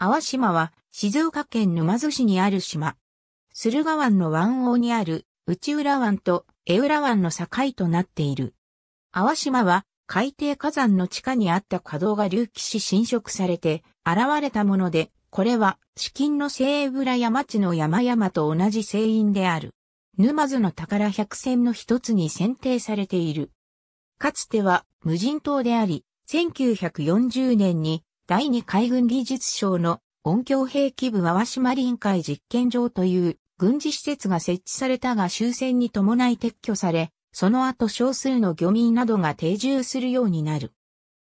淡島は静岡県沼津市にある島。駿河湾の湾王にある内浦湾と江浦湾の境となっている。淡島は海底火山の地下にあった稼働が隆起し侵食されて現れたもので、これは至近の西浦山地の山々と同じ成因である。沼津の宝百選の一つに選定されている。かつては無人島であり、1940年に第2海軍技術省の音響兵器部淡島臨海実験場という軍事施設が設置されたが終戦に伴い撤去され、その後少数の漁民などが定住するようになる。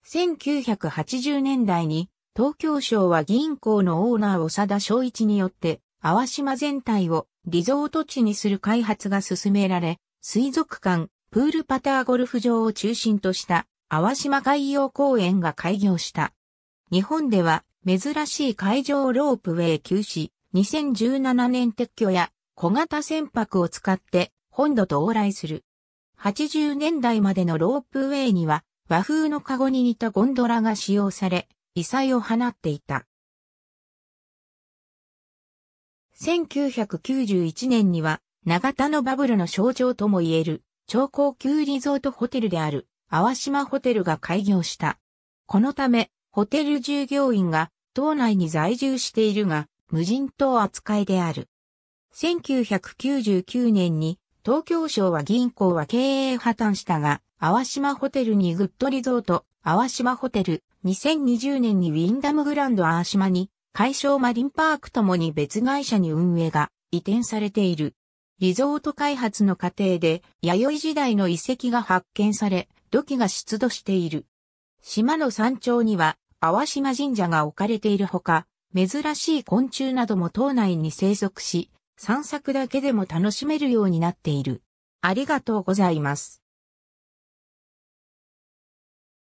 1980年代に東京省は銀行のオーナー長田昭一によって淡島全体をリゾート地にする開発が進められ、水族館、プールパターゴルフ場を中心とした淡島海洋公園が開業した。日本では珍しい海上ロープウェイ休止、2017年撤去や小型船舶を使って本土と往来する。80年代までのロープウェイには和風のカゴに似たゴンドラが使用され、異彩を放っていた。1991年には長田のバブルの象徴とも言える超高級リゾートホテルである淡島ホテルが開業した。このためホテル従業員が島内に在住しているが、無人島扱いである。1999年に東京省は銀行は経営破綻したが、淡島ホテルにグッドリゾート、淡島ホテル、2020年にウィンダムグランド淡島に、海商マリンパークともに別会社に運営が移転されている。リゾート開発の過程で、弥生時代の遺跡が発見され、土器が出土している。島の山頂には、淡島神社が置かれているほか、珍しい昆虫なども島内に生息し、散策だけでも楽しめるようになっている。ありがとうございます。